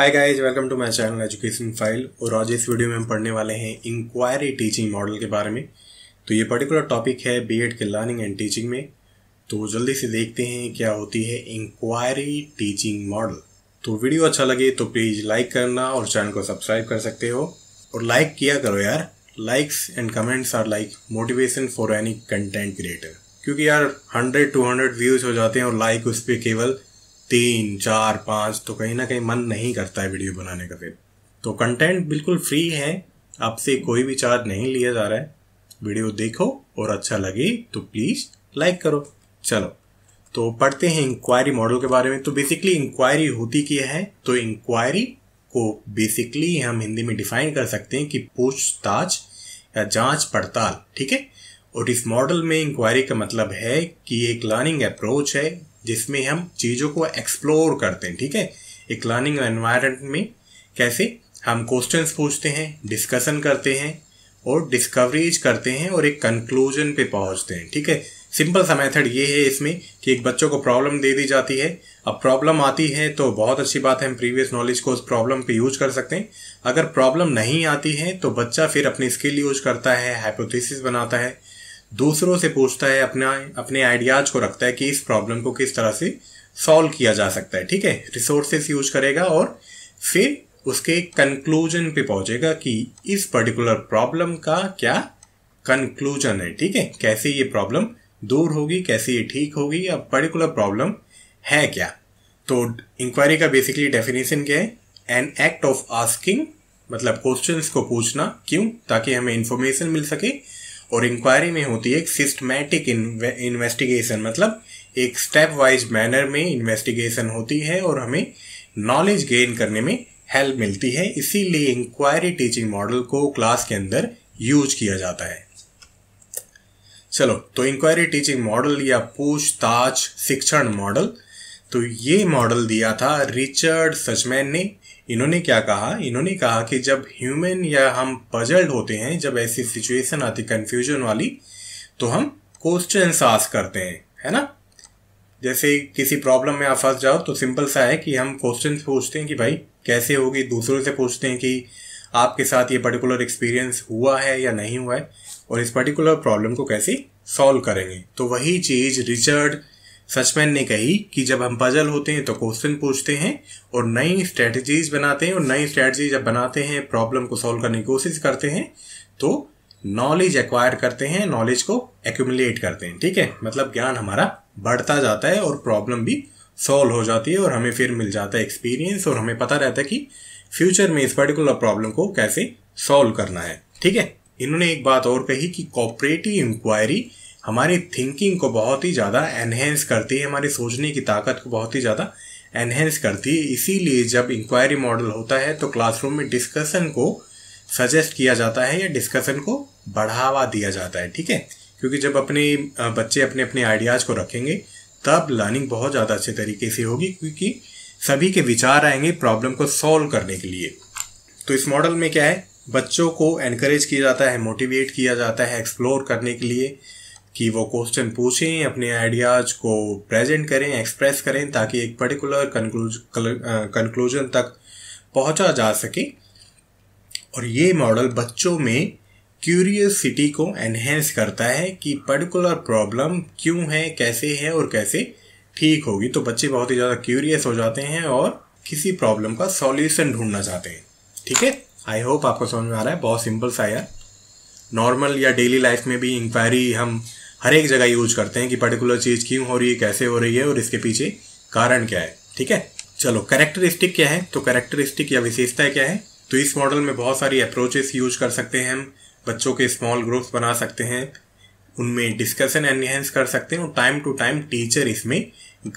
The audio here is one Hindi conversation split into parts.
Hi guys welcome to my channel education file और आज इस वीडियो में हम पढ़ने वाले हैं इंक्वायरी टीचिंग मॉडल के बारे में तो ये पर्टिकुलर टॉपिक है बीएड के लर्निंग एंड टीचिंग में तो जल्दी से देखते हैं क्या होती है इंक्वायरी टीचिंग मॉडल तो वीडियो अच्छा लगे तो प्लीज़ लाइक करना और चैनल को सब्सक्राइब कर सकते हो और लाइक किया करो यार likes and comments are like motivation for any content creator क्योंकि यार हंड्रेड टू हंड्रेड व्यूज हो जाते हैं और लाइक उस पर केवल तीन चार पाँच तो कहीं ना कहीं मन नहीं करता है वीडियो बनाने का फिर तो कंटेंट बिल्कुल फ्री है आपसे कोई भी चार्ज नहीं लिया जा रहा है वीडियो देखो और अच्छा लगे तो प्लीज़ लाइक करो चलो तो पढ़ते हैं इंक्वायरी मॉडल के बारे में तो बेसिकली इंक्वायरी होती क्या है तो इंक्वायरी को बेसिकली हम हिंदी में डिफाइन कर सकते हैं कि पूछताछ या जांच पड़ताल ठीक है और इस मॉडल में इंक्वायरी का मतलब है कि एक लर्निंग अप्रोच है जिसमें हम चीज़ों को एक्सप्लोर करते हैं ठीक है एक लर्निंग एनवायरमेंट में कैसे हम क्वेश्चन पूछते हैं डिस्कशन करते हैं और डिस्कवरीज करते हैं और एक कंक्लूजन पे पहुंचते हैं ठीक है सिंपल सा मेथड ये है इसमें कि एक बच्चों को प्रॉब्लम दे दी जाती है अब प्रॉब्लम आती है तो बहुत अच्छी बात है हम प्रीवियस नॉलेज को उस प्रॉब्लम पे यूज कर सकते हैं अगर प्रॉब्लम नहीं आती है तो बच्चा फिर अपनी स्किल यूज करता है हाइपोथेसिस बनाता है दूसरों से पूछता है अपना अपने आइडियाज को रखता है कि इस प्रॉब्लम को किस तरह से सॉल्व किया जा सकता है ठीक है रिसोर्सेस यूज करेगा और फिर उसके कंक्लूजन पे पहुंचेगा कि इस पर्टिकुलर प्रॉब्लम का क्या कंक्लूजन है ठीक है कैसे ये प्रॉब्लम दूर होगी कैसे ये ठीक होगी या पर्टिकुलर प्रॉब्लम है क्या तो इंक्वायरी का बेसिकली डेफिनेशन क्या है एन एक्ट ऑफ आस्किंग मतलब क्वेश्चंस को पूछना क्यों ताकि हमें इंफॉर्मेशन मिल सके और इंक्वायरी में होती है एक सिस्टमैटिक इन्वेस्टिगेशन मतलब एक स्टेप वाइज मैनर में इन्वेस्टिगेशन होती है और हमें नॉलेज गेन करने में हेल्प मिलती है इसीलिए इंक्वायरी टीचिंग मॉडल को क्लास के अंदर यूज किया जाता है चलो तो इंक्वायरी टीचिंग मॉडल या पूछताछ शिक्षण मॉडल तो ये मॉडल दिया था रिचर्ड सचमैन ने इन्होंने क्या कहा इन्होंने कहा कि जब ह्यूमन या हम पजल्ड होते हैं जब ऐसी सिचुएशन आती कंफ्यूजन वाली तो हम क्वेश्चन आस करते हैं है ना जैसे किसी प्रॉब्लम में आप फंस जाओ तो सिंपल सा है कि हम क्वेश्चन पूछते हैं कि भाई कैसे होगी दूसरों से पूछते हैं कि आपके साथ ये पर्टिकुलर एक्सपीरियंस हुआ है या नहीं हुआ है और इस पर्टिकुलर प्रॉब्लम को कैसे सॉल्व करेंगे तो वही चीज़ रिचर्ड सचमैन ने कही कि जब हम पजल होते हैं तो क्वेश्चन पूछते हैं और नई स्ट्रेटजीज बनाते हैं और नई स्ट्रेटजी जब बनाते हैं प्रॉब्लम को सॉल्व करने की कोशिश करते हैं तो नॉलेज एक्वायर करते हैं नॉलेज को एक्यूमुलेट करते हैं ठीक है मतलब ज्ञान हमारा बढ़ता जाता है और प्रॉब्लम भी सॉल्व हो जाती है और हमें फिर मिल जाता है एक्सपीरियंस और हमें पता रहता है कि फ्यूचर में इस पर्टिकुलर प्रॉब्लम को कैसे सॉल्व करना है ठीक है इन्होंने एक बात और कही कि कॉपरेटिव इंक्वायरी हमारी थिंकिंग को बहुत ही ज़्यादा एनहेंस करती है हमारी सोचने की ताकत को बहुत ही ज़्यादा एनहेंस करती है इसीलिए जब इंक्वायरी मॉडल होता है तो क्लासरूम में डिस्कशन को सजेस्ट किया जाता है या डिस्कशन को बढ़ावा दिया जाता है ठीक है क्योंकि जब अपने बच्चे अपने अपने आइडियाज़ को रखेंगे तब लर्निंग बहुत ज़्यादा अच्छे तरीके से होगी क्योंकि सभी के विचार आएंगे प्रॉब्लम को सॉल्व करने के लिए तो इस मॉडल में क्या है बच्चों को एनकरेज किया जाता है मोटिवेट किया जाता है एक्सप्लोर करने के लिए कि वो क्वेश्चन पूछें अपने आइडियाज को प्रेजेंट करें एक्सप्रेस करें ताकि एक पर्टिकुलर कंक्लूज कंक्लूजन तक पहुंचा जा सके और ये मॉडल बच्चों में क्यूरियसिटी को एनहेंस करता है कि पर्टिकुलर प्रॉब्लम क्यों है कैसे है और कैसे ठीक होगी तो बच्चे बहुत ही ज़्यादा क्यूरियस हो जाते हैं और किसी प्रॉब्लम का सॉल्यूशन ढूंढना चाहते हैं ठीक है आई होप आपको समझ में आ रहा है बहुत सिंपल सा यार नॉर्मल या डेली लाइफ में भी इंक्वायरी हम हर एक जगह यूज करते हैं कि पर्टिकुलर चीज़ क्यों हो रही है कैसे हो रही है और इसके पीछे कारण क्या है ठीक है चलो करेक्टरिस्टिक क्या है तो करेक्टरिस्टिक या विशेषता क्या है तो इस मॉडल में बहुत सारी अप्रोचेस यूज कर सकते हैं हम बच्चों के स्मॉल ग्रुप्स बना सकते हैं उनमें डिस्कशन एनहेंस कर सकते हैं और टाइम टू टाइम टीचर इसमें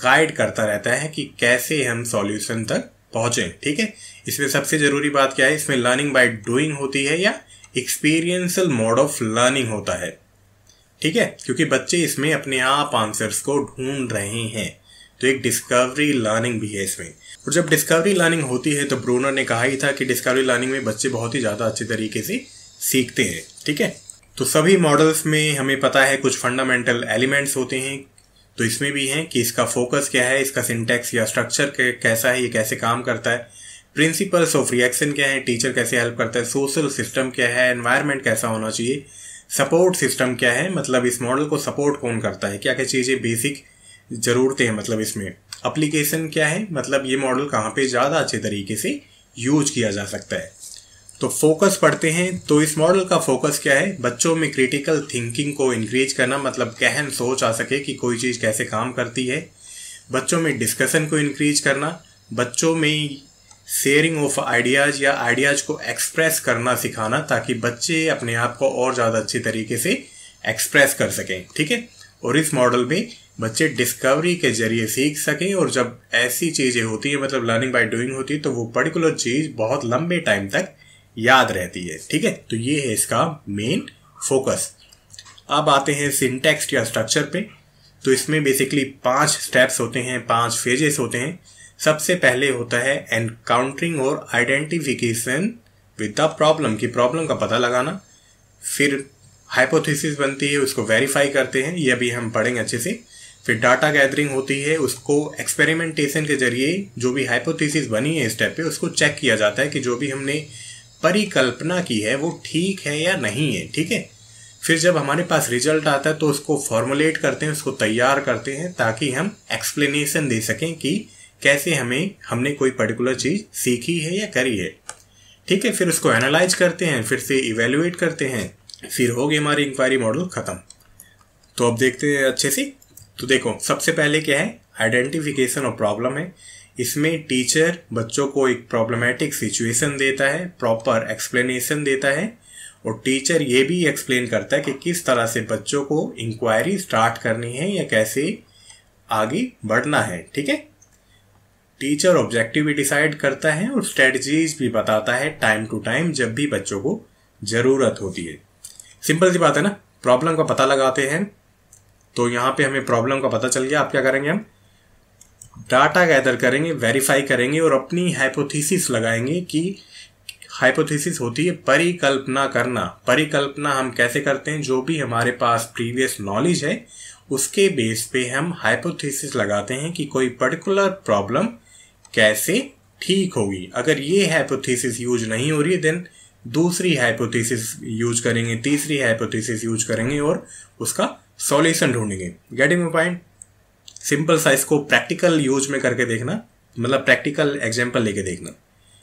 गाइड करता रहता है कि कैसे हम सॉल्यूशन तक पहुंचे ठीक है इसमें सबसे ज़रूरी बात क्या है इसमें लर्निंग बाय डूइंग होती है या एक्सपीरियंसल मोड ऑफ लर्निंग होता है ठीक है क्योंकि बच्चे इसमें अपने आप आंसर्स को ढूंढ रहे हैं तो एक डिस्कवरी लर्निंग भी है इसमें और जब डिस्कवरी लर्निंग होती है तो ब्रूनर ने कहा ही था कि डिस्कवरी लर्निंग में बच्चे बहुत ही ज़्यादा अच्छे तरीके से सीखते हैं ठीक है तो सभी मॉडल्स में हमें पता है कुछ फंडामेंटल एलिमेंट्स होते हैं तो इसमें भी हैं कि इसका फोकस क्या है इसका सिंटेक्स या स्ट्रक्चर कैसा है ये कैसे काम करता है प्रिंसिपल्स ऑफ रिएक्शन क्या है टीचर कैसे हेल्प करता है सोशल सिस्टम क्या है एनवायरमेंट कैसा होना चाहिए सपोर्ट सिस्टम क्या है मतलब इस मॉडल को सपोर्ट कौन करता है क्या क्या चीज़ें बेसिक ज़रूरतें हैं मतलब इसमें अप्लीकेशन क्या है मतलब ये मॉडल कहाँ पे ज़्यादा अच्छे तरीके से यूज किया जा सकता है तो फोकस पढ़ते हैं तो इस मॉडल का फोकस क्या है बच्चों में क्रिटिकल थिंकिंग को इंक्रीज करना मतलब गहन सोच आ सके कि कोई चीज़ कैसे काम करती है बच्चों में डिस्कशन को इंक्रीज करना बच्चों में शेयरिंग ऑफ आइडियाज या आइडियाज को एक्सप्रेस करना सिखाना ताकि बच्चे अपने आप को और ज़्यादा अच्छे तरीके से एक्सप्रेस कर सकें ठीक है और इस मॉडल में बच्चे डिस्कवरी के जरिए सीख सकें और जब ऐसी चीज़ें होती है मतलब लर्निंग बाय डूइंग होती है तो वो पर्टिकुलर चीज़ बहुत लंबे टाइम तक याद रहती है ठीक है तो ये है इसका मेन फोकस अब आते हैं सिंटेक्स या स्ट्रक्चर पे तो इसमें बेसिकली पांच स्टेप्स होते हैं पांच फेजेस होते हैं सबसे पहले होता है एनकाउंटरिंग और आइडेंटिफिकेशन विद द प्रॉब्लम की प्रॉब्लम का पता लगाना फिर हाइपोथेसिस बनती है उसको वेरीफाई करते हैं यह भी हम पढ़ेंगे अच्छे से फिर डाटा गैदरिंग होती है उसको एक्सपेरिमेंटेशन के जरिए जो भी हाइपोथेसिस बनी है स्टेप पे उसको चेक किया जाता है कि जो भी हमने परिकल्पना की है वो ठीक है या नहीं है ठीक है फिर जब हमारे पास रिजल्ट आता है तो उसको फॉर्मुलेट करते हैं उसको तैयार करते हैं ताकि हम एक्सप्लेनेशन दे सकें कि कैसे हमें हमने कोई पर्टिकुलर चीज़ सीखी है या करी है ठीक है फिर उसको एनालाइज करते हैं फिर से इवेल्युएट करते हैं फिर हो गई हमारी इंक्वायरी मॉडल ख़त्म तो अब देखते हैं अच्छे से तो देखो सबसे पहले क्या है आइडेंटिफिकेशन और प्रॉब्लम है इसमें टीचर बच्चों को एक प्रॉब्लमेटिक सिचुएशन देता है प्रॉपर एक्सप्लेनेशन देता है और टीचर ये भी एक्सप्लेन करता है कि किस तरह से बच्चों को इंक्वायरी स्टार्ट करनी है या कैसे आगे बढ़ना है ठीक है टीचर ऑब्जेक्टिव भी डिसाइड करता है और स्ट्रेटजीज भी बताता है टाइम टू टाइम जब भी बच्चों को ज़रूरत होती है सिंपल सी बात है ना प्रॉब्लम का पता लगाते हैं तो यहाँ पे हमें प्रॉब्लम का पता चल गया आप क्या करेंगे हम डाटा गैदर करेंगे वेरीफाई करेंगे और अपनी हाइपोथीसिस लगाएंगे कि हाइपोथीसिस होती है परिकल्पना करना परिकल्पना हम कैसे करते हैं जो भी हमारे पास प्रीवियस नॉलेज है उसके बेस पे हम हाइपोथीसिस लगाते हैं कि कोई पर्टिकुलर प्रॉब्लम कैसे ठीक होगी अगर ये हाइपोथेसिस यूज नहीं हो रही देन दूसरी हाइपोथेसिस यूज करेंगे तीसरी हाइपोथेसिस यूज करेंगे और उसका सॉल्यूशन ढूंढेंगे गेटिंग पॉइंट सिंपल सा इसको प्रैक्टिकल यूज में करके देखना मतलब प्रैक्टिकल एग्जाम्पल लेके देखना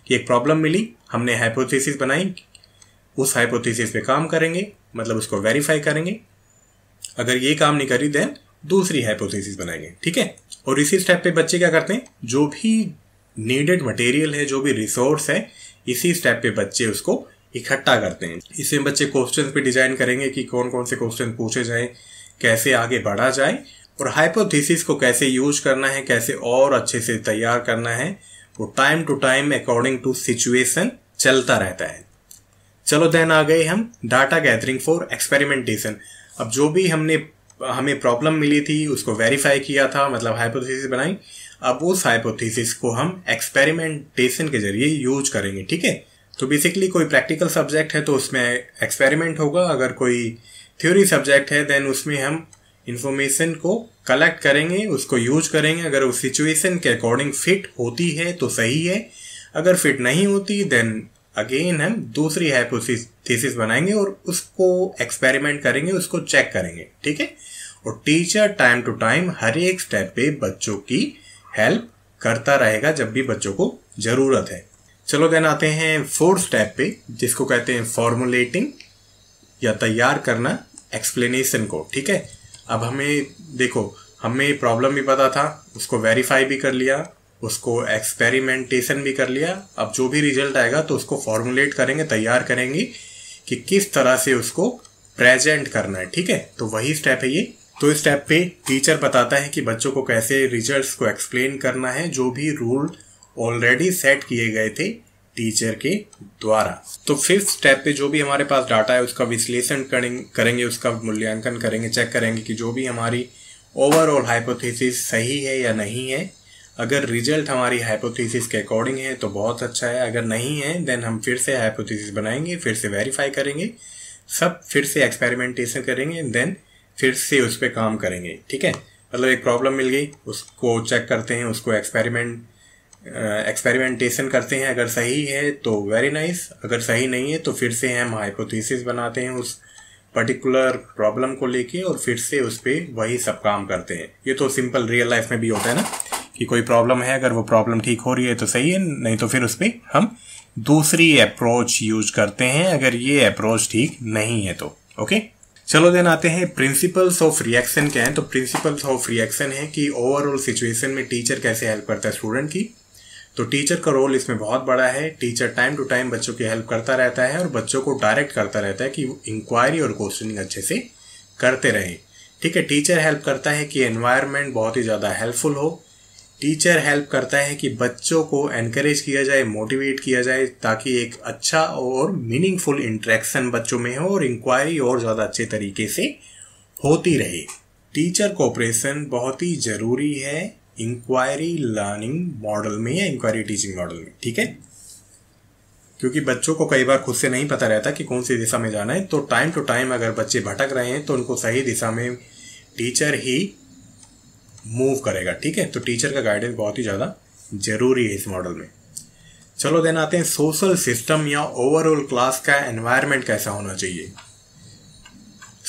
कि एक प्रॉब्लम मिली हमने हाइपोथेसिस बनाई उस हाइपोथेसिस पे काम करेंगे मतलब उसको वेरीफाई करेंगे अगर ये काम नहीं करी देन दूसरी हाइपोथेसिस बनाएंगे ठीक है और इसी स्टेप पे बच्चे क्या करते हैं जो भी नीडेड मटेरियल है जो भी रिसोर्स है इसी स्टेप पे बच्चे उसको इकट्ठा करते हैं इसमें बच्चे क्वेश्चन पे डिजाइन करेंगे कि कौन कौन से क्वेश्चन पूछे जाए कैसे आगे बढ़ा जाए और हाइपोथीसिस को कैसे यूज करना है कैसे और अच्छे से तैयार करना है वो time to time according to situation चलता रहता है चलो देन आ गए हम डाटा गैदरिंग फॉर एक्सपेरिमेंटेशन अब जो भी हमने हमें प्रॉब्लम मिली थी उसको वेरीफाई किया था मतलब हाइपोथेसिस बनाई अब उस हाइपोथीसिस को हम एक्सपेरिमेंटेशन के जरिए यूज करेंगे ठीक है तो बेसिकली कोई प्रैक्टिकल सब्जेक्ट है तो उसमें एक्सपेरिमेंट होगा अगर कोई थ्योरी सब्जेक्ट है देन उसमें हम इंफॉर्मेशन को कलेक्ट करेंगे उसको यूज करेंगे अगर उस सिचुएशन के अकॉर्डिंग फिट होती है तो सही है अगर फिट नहीं होती देन अगेन हम दूसरी हाइपोथीसिस बनाएंगे और उसको एक्सपेरिमेंट करेंगे उसको चेक करेंगे ठीक है और टीचर टाइम टू टाइम हर एक स्टेप पे बच्चों की हेल्प करता रहेगा जब भी बच्चों को ज़रूरत है चलो देन आते हैं फोर्थ स्टेप पे जिसको कहते हैं फॉर्मुलेटिंग या तैयार करना एक्सप्लेनेशन को ठीक है अब हमें देखो हमें प्रॉब्लम भी पता था उसको वेरीफाई भी कर लिया उसको एक्सपेरिमेंटेशन भी कर लिया अब जो भी रिजल्ट आएगा तो उसको फॉर्मुलेट करेंगे तैयार करेंगे कि किस तरह से उसको प्रेजेंट करना है ठीक है तो वही स्टेप है ये तो इस स्टेप पे टीचर बताता है कि बच्चों को कैसे रिजल्ट्स को एक्सप्लेन करना है जो भी रूल ऑलरेडी सेट किए गए थे टीचर के द्वारा तो फिफ्थ स्टेप पे जो भी हमारे पास डाटा है उसका विश्लेषण करेंगे उसका मूल्यांकन करेंगे चेक करेंगे कि जो भी हमारी ओवरऑल हाइपोथेसिस सही है या नहीं है अगर रिजल्ट हमारी हाइपोथेसिस के अकॉर्डिंग है तो बहुत अच्छा है अगर नहीं है देन हम फिर से हाइपोथेसिस बनाएंगे फिर से वेरीफाई करेंगे सब फिर से एक्सपेरिमेंटेशन करेंगे देन फिर से उस पर काम करेंगे ठीक है मतलब एक प्रॉब्लम मिल गई उसको चेक करते हैं उसको एक्सपेरिमेंट एक्सपेरिमेंटेशन करते हैं अगर सही है तो वेरी नाइस nice, अगर सही नहीं है तो फिर से हम हाइपोथेसिस बनाते हैं उस पर्टिकुलर प्रॉब्लम को लेके और फिर से उस पर वही सब काम करते हैं ये तो सिंपल रियल लाइफ में भी होता है ना कि कोई प्रॉब्लम है अगर वो प्रॉब्लम ठीक हो रही है तो सही है नहीं तो फिर उस पर हम दूसरी अप्रोच यूज करते हैं अगर ये अप्रोच ठीक नहीं है तो ओके okay? चलो देन आते हैं प्रिंसिपल्स ऑफ रिएक्शन क्या है तो प्रिंसिपल्स ऑफ रिएक्शन है कि ओवरऑल सिचुएशन में टीचर कैसे हेल्प करता है स्टूडेंट की तो टीचर का रोल इसमें बहुत बड़ा है टीचर टाइम टू टाइम बच्चों की हेल्प करता रहता है और बच्चों को डायरेक्ट करता रहता है कि इंक्वायरी और क्वेश्चनिंग अच्छे से करते रहे ठीक है टीचर हेल्प करता है कि एनवायरमेंट बहुत ही ज़्यादा हेल्पफुल हो टीचर हेल्प करता है कि बच्चों को एनकरेज किया जाए मोटिवेट किया जाए ताकि एक अच्छा और मीनिंगफुल इंट्रैक्शन बच्चों में हो और इंक्वायरी और ज़्यादा अच्छे तरीके से होती रहे टीचर कोऑपरेशन बहुत ही ज़रूरी है इंक्वायरी लर्निंग मॉडल में या इंक्वायरी टीचिंग मॉडल में ठीक है क्योंकि बच्चों को कई बार खुद से नहीं पता रहता कि कौन सी दिशा में जाना है तो टाइम टू टाइम अगर बच्चे भटक रहे हैं तो उनको सही दिशा में टीचर ही मूव करेगा ठीक है तो टीचर का गाइडेंस बहुत ही ज़्यादा जरूरी है इस मॉडल में चलो देन आते हैं सोशल सिस्टम या ओवरऑल क्लास का एनवायरनमेंट कैसा होना चाहिए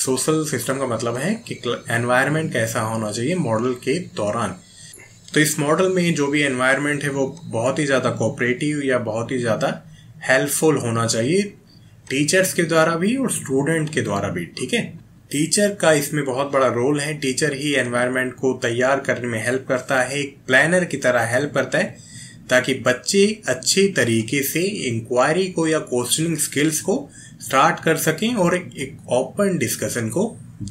सोशल सिस्टम का मतलब है कि एनवायरनमेंट कैसा होना चाहिए मॉडल के दौरान तो इस मॉडल में जो भी एनवायरनमेंट है वो बहुत ही ज़्यादा कोऑपरेटिव या बहुत ही ज़्यादा हेल्पफुल होना चाहिए टीचर्स के द्वारा भी और स्टूडेंट के द्वारा भी ठीक है टीचर का इसमें बहुत बड़ा रोल है टीचर ही एनवायरनमेंट को तैयार करने में हेल्प करता है एक प्लानर की तरह हेल्प करता है ताकि बच्चे अच्छे तरीके से इंक्वायरी को या क्वेश्चनिंग स्किल्स को स्टार्ट कर सकें और एक ओपन डिस्कशन को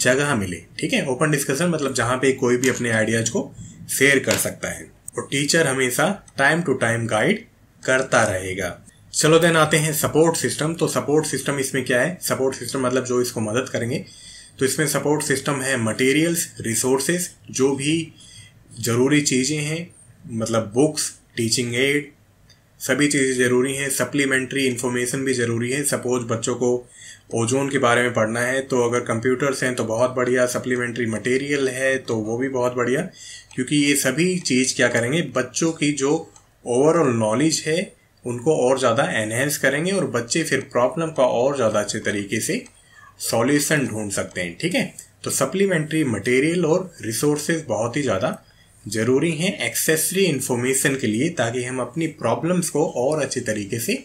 जगह मिले ठीक है ओपन डिस्कशन मतलब जहां पे कोई भी अपने आइडियाज को शेयर कर सकता है और टीचर हमेशा टाइम टू टाइम गाइड करता रहेगा चलो देन आते हैं सपोर्ट सिस्टम तो सपोर्ट सिस्टम इसमें क्या है सपोर्ट सिस्टम मतलब जो इसको मदद करेंगे तो इसमें सपोर्ट सिस्टम है मटेरियल्स रिसोर्सेस जो भी ज़रूरी चीज़ें हैं मतलब बुक्स टीचिंग एड सभी चीज़ें ज़रूरी हैं सप्लीमेंट्री इन्फॉर्मेशन भी ज़रूरी है सपोज बच्चों को ओजोन के बारे में पढ़ना है तो अगर कंप्यूटर्स हैं तो बहुत बढ़िया सप्लीमेंट्री मटेरियल है तो वो भी बहुत बढ़िया क्योंकि ये सभी चीज़ क्या करेंगे बच्चों की जो ओवरऑल नॉलेज है उनको और ज़्यादा एनहेंस करेंगे और बच्चे फिर प्रॉब्लम का और ज़्यादा अच्छे तरीके से सॉल्यूशन ढूंढ सकते हैं ठीक है तो सप्लीमेंट्री मटेरियल और रिसोर्सेज बहुत ही ज़्यादा ज़रूरी हैं एक्सेसरी इन्फॉर्मेशन के लिए ताकि हम अपनी प्रॉब्लम्स को और अच्छे तरीके से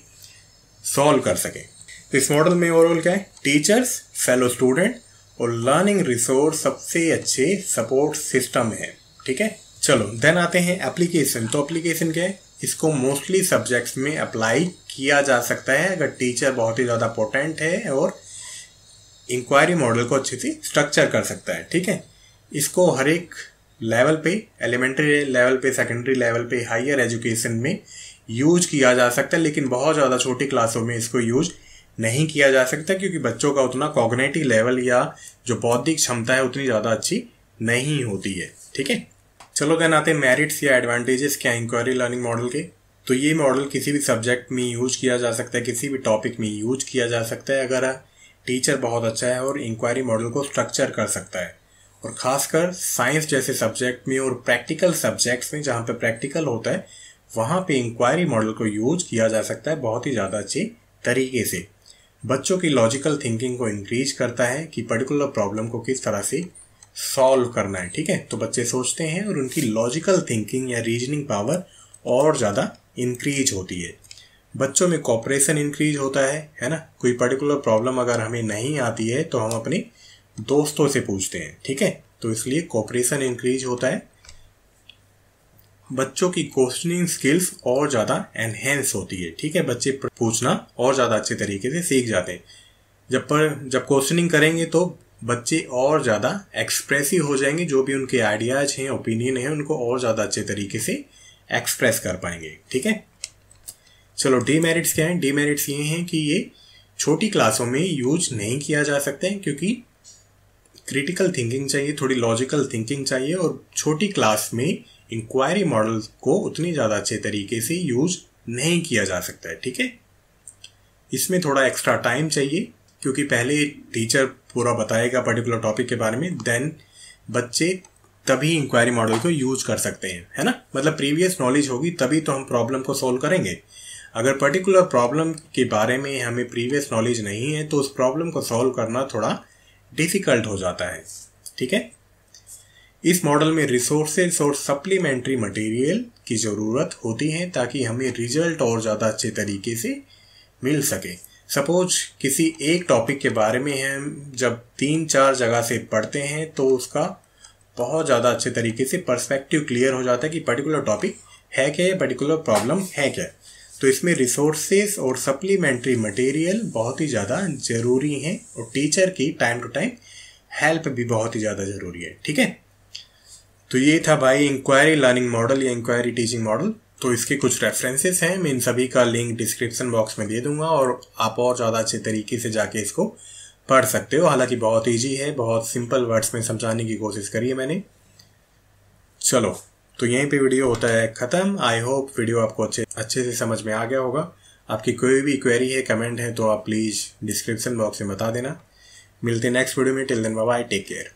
सॉल्व कर सकें तो इस मॉडल में ओवरऑल क्या है टीचर्स फेलो स्टूडेंट और लर्निंग रिसोर्स सबसे अच्छे सपोर्ट सिस्टम है ठीक है चलो देन आते हैं एप्लीकेशन तो एप्लीकेशन क्या है इसको मोस्टली सब्जेक्ट्स में अप्लाई किया जा सकता है अगर टीचर बहुत ही ज़्यादा पोटेंट है और इंक्वायरी मॉडल को अच्छे से स्ट्रक्चर कर सकता है ठीक है इसको हर एक लेवल पे एलिमेंट्री लेवल पे सेकेंडरी लेवल पे हायर एजुकेशन में यूज किया जा सकता है लेकिन बहुत ज़्यादा छोटी क्लासों में इसको यूज नहीं किया जा सकता क्योंकि बच्चों का उतना कॉग्नेटिव लेवल या जो बौद्धिक क्षमता है उतनी ज़्यादा अच्छी नहीं होती है ठीक है चलो कहना आते हैं मेरिट्स या एडवांटेजेस क्या इंक्वायरी लर्निंग मॉडल के तो ये मॉडल किसी भी सब्जेक्ट में यूज किया जा सकता है किसी भी टॉपिक में यूज किया जा सकता है अगर टीचर बहुत अच्छा है और इंक्वायरी मॉडल को स्ट्रक्चर कर सकता है और खासकर साइंस जैसे सब्जेक्ट में और प्रैक्टिकल सब्जेक्ट्स में जहाँ पे प्रैक्टिकल होता है वहाँ पे इंक्वायरी मॉडल को यूज किया जा सकता है बहुत ही ज़्यादा अच्छे तरीके से बच्चों की लॉजिकल थिंकिंग को इंक्रीज करता है कि पर्टिकुलर प्रॉब्लम को किस तरह से सॉल्व करना है ठीक है तो बच्चे सोचते हैं और उनकी लॉजिकल थिंकिंग या रीजनिंग पावर और ज़्यादा इंक्रीज होती है बच्चों में कॉपरेशन इंक्रीज होता है है ना कोई पर्टिकुलर प्रॉब्लम अगर हमें नहीं आती है तो हम अपने दोस्तों से पूछते हैं ठीक है तो इसलिए कॉपरेशन इंक्रीज होता है बच्चों की क्वेश्चनिंग स्किल्स और ज़्यादा एनहेंस होती है ठीक है बच्चे पूछना और ज़्यादा अच्छे तरीके से सीख जाते हैं जब पर जब क्वेश्चनिंग करेंगे तो बच्चे और ज़्यादा एक्सप्रेसिव हो जाएंगे जो भी उनके आइडियाज़ हैं ओपिनियन हैं उनको और ज़्यादा अच्छे तरीके से एक्सप्रेस कर पाएंगे ठीक है चलो डीमेरिट्स क्या हैं डीमेरिट्स ये हैं कि ये छोटी क्लासों में यूज नहीं किया जा सकते हैं क्योंकि क्रिटिकल थिंकिंग चाहिए थोड़ी लॉजिकल थिंकिंग चाहिए और छोटी क्लास में इंक्वायरी मॉडल को उतनी ज़्यादा अच्छे तरीके से यूज नहीं किया जा सकता है ठीक है इसमें थोड़ा एक्स्ट्रा टाइम चाहिए क्योंकि पहले टीचर पूरा बताएगा पर्टिकुलर टॉपिक के बारे में देन बच्चे तभी इंक्वायरी मॉडल को यूज कर सकते हैं है ना मतलब प्रीवियस नॉलेज होगी तभी तो हम प्रॉब्लम को सोल्व करेंगे अगर पर्टिकुलर प्रॉब्लम के बारे में हमें प्रीवियस नॉलेज नहीं है तो उस प्रॉब्लम को सॉल्व करना थोड़ा डिफिकल्ट हो जाता है ठीक है इस मॉडल में रिसोर्सेज और सप्लीमेंट्री मटेरियल की ज़रूरत होती है ताकि हमें रिजल्ट और ज़्यादा अच्छे तरीके से मिल सके सपोज किसी एक टॉपिक के बारे में हम जब तीन चार जगह से पढ़ते हैं तो उसका बहुत ज़्यादा अच्छे तरीके से पर्सपेक्टिव क्लियर हो जाता है कि पर्टिकुलर टॉपिक है क्या या पर्टिकुलर प्रॉब्लम है क्या तो इसमें रिसोर्सेस और सप्लीमेंट्री मटेरियल बहुत ही ज़्यादा ज़रूरी हैं और टीचर की टाइम टू टाइम हेल्प भी बहुत ही ज़्यादा ज़रूरी है ठीक है तो ये था भाई इंक्वायरी लर्निंग मॉडल या इंक्वायरी टीचिंग मॉडल तो इसके कुछ रेफरेंसेस हैं मैं इन सभी का लिंक डिस्क्रिप्शन बॉक्स में दे दूंगा और आप और ज़्यादा अच्छे तरीके से जाके इसको पढ़ सकते हो हालांकि बहुत ईजी है बहुत सिंपल वर्ड्स में समझाने की कोशिश करी है मैंने चलो तो यहीं पे वीडियो होता है ख़त्म आई होप वीडियो आपको अच्छे अच्छे से समझ में आ गया होगा आपकी कोई भी क्वेरी है कमेंट है तो आप प्लीज़ डिस्क्रिप्शन बॉक्स में बता देना मिलते नेक्स्ट वीडियो में till then bye take care